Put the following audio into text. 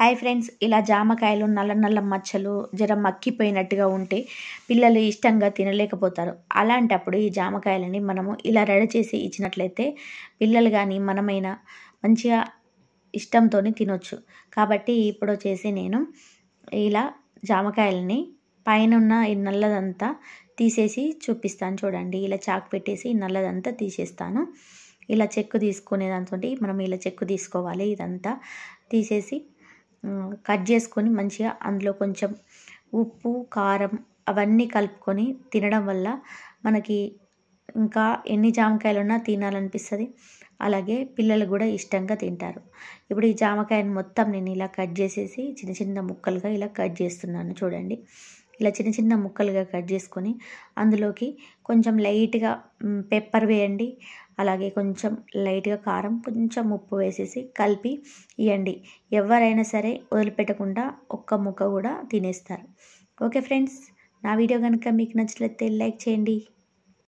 hi friends ఇలా జామకాయలు నల్ల నల్ల మచ్చలు జర మక్కిపోయినట్టుగా ఉంటే పిల్లలు ఇష్టంగా తినలేకపోతారు అలాంటప్పుడు ఈ జామకాయలని మనము ఇలా రెడీ చేసి ఇచ్చినట్లయితే పిల్లలు కానీ మనమైనా మంచిగా ఇష్టంతో తినొచ్చు కాబట్టి ఇప్పుడు వచ్చేసి నేను ఇలా జామకాయలని పైన ఉన్న ఈ నల్లదంతా తీసేసి చూపిస్తాను చూడండి ఇలా చాకు పెట్టేసి ఈ నల్లదంతా తీసేస్తాను ఇలా చెక్కు తీసుకునే దాంతో మనం ఇలా చెక్కు తీసుకోవాలి ఇదంతా తీసేసి కట్ చేసుకొని మంచిగా అందులో కొంచెం ఉప్పు కారం అవన్నీ కలుపుకొని తినడం వల్ల మనకి ఇంకా ఎన్ని జామకాయలు ఉన్నా తినాలనిపిస్తుంది అలాగే పిల్లలు కూడా ఇష్టంగా తింటారు ఇప్పుడు ఈ జామకాయను మొత్తం నేను ఇలా కట్ చేసేసి చిన్న చిన్న ముక్కలుగా ఇలా కట్ చేస్తున్నాను చూడండి ఇలా చిన్న చిన్న ముక్కలుగా కట్ చేసుకొని అందులోకి కొంచెం లైట్గా పెప్పర్ వేయండి అలాగే కొంచెం లైట్గా కారం కొంచెం ఉప్పు వేసేసి కలిపి ఇవ్వండి ఎవరైనా సరే వదిలిపెట్టకుండా ఒక్క ముక్క కూడా తినేస్తారు ఓకే ఫ్రెండ్స్ నా వీడియో కనుక మీకు నచ్చినట్లయితే లైక్ చేయండి